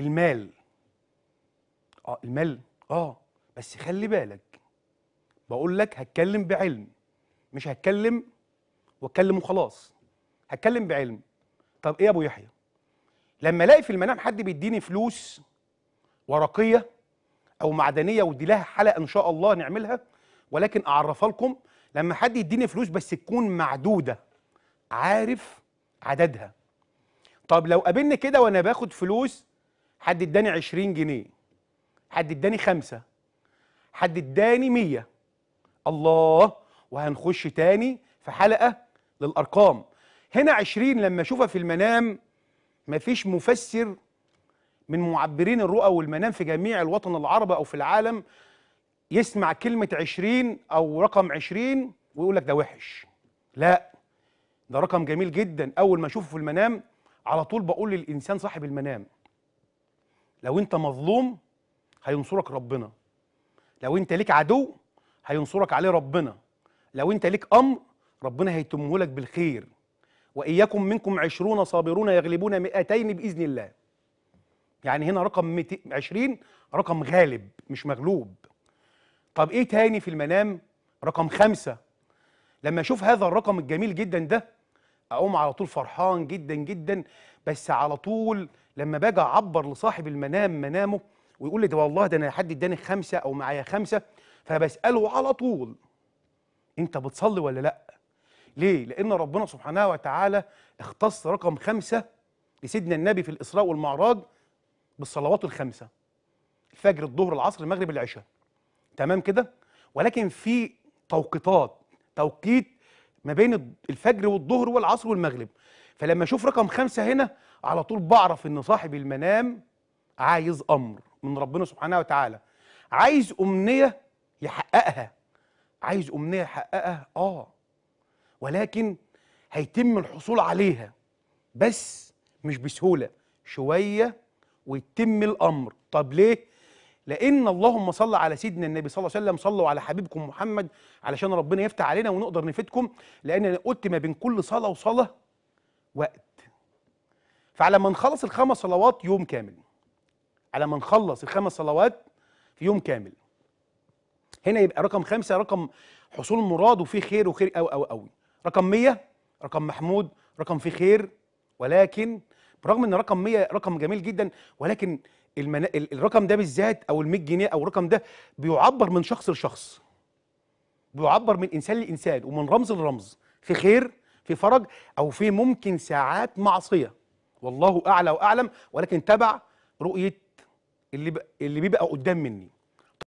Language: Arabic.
المال اه المال اه بس خلي بالك بقول لك هتكلم بعلم مش هتكلم واتكلم وخلاص هتكلم بعلم طب ايه يا ابو يحيى لما الاقي في المنام حد بيديني فلوس ورقيه او معدنيه ودي لها حلقه ان شاء الله نعملها ولكن اعرفها لكم لما حد يديني فلوس بس تكون معدوده عارف عددها طب لو قابلني كده وانا باخد فلوس حد اداني 20 جنيه حد اداني خمسة حد اداني 100 الله وهنخش تاني في حلقة للأرقام هنا 20 لما اشوفها في المنام مفيش مفسر من معبرين الرؤى والمنام في جميع الوطن العربي أو في العالم يسمع كلمة 20 أو رقم 20 ويقول لك ده وحش لا ده رقم جميل جدا أول ما أشوفه في المنام على طول بقول للإنسان صاحب المنام لو انت مظلوم هينصرك ربنا لو انت ليك عدو هينصرك عليه ربنا لو انت ليك امر ربنا هيتمه لك بالخير واياكم منكم عشرون صابرون يغلبون مئتين باذن الله يعني هنا رقم 20 رقم غالب مش مغلوب طب ايه تاني في المنام رقم خمسة لما اشوف هذا الرقم الجميل جدا ده اقوم على طول فرحان جدا جدا بس على طول لما باجي اعبر لصاحب المنام منامه ويقول لي ده والله ده انا حد اداني خمسه او معايا خمسه فبساله على طول انت بتصلي ولا لا؟ ليه؟ لان ربنا سبحانه وتعالى اختص رقم خمسه لسيدنا النبي في الاسراء والمعراج بالصلوات الخمسه الفجر الظهر العصر المغرب العشاء تمام كده؟ ولكن في توقيتات توقيت ما بين الفجر والظهر والعصر والمغرب فلما اشوف رقم خمسة هنا على طول بعرف ان صاحب المنام عايز امر من ربنا سبحانه وتعالى عايز امنيه يحققها عايز امنيه يحققها اه ولكن هيتم الحصول عليها بس مش بسهوله شويه ويتم الامر طب ليه لان اللهم صل على سيدنا النبي صلى الله عليه وسلم صلوا على حبيبكم محمد علشان ربنا يفتح علينا ونقدر نفيدكم لان انا قلت ما بين كل صلاه وصلاه وقت فعلى ما نخلص الخمس صلوات يوم كامل على ما نخلص الخمس صلوات في يوم كامل هنا يبقى رقم خمسة رقم حصول مراد وفيه خير وخير أو أو أو رقم مية رقم محمود رقم فيه خير ولكن برغم ان رقم 100 رقم جميل جدا ولكن المنا... الرقم ده بالذات او ال جنيه او الرقم ده بيعبر من شخص لشخص بيعبر من انسان لانسان ومن رمز لرمز في خير في فرج او في ممكن ساعات معصيه والله اعلى واعلم ولكن تبع رؤيه اللي ب... اللي بيبقى قدام مني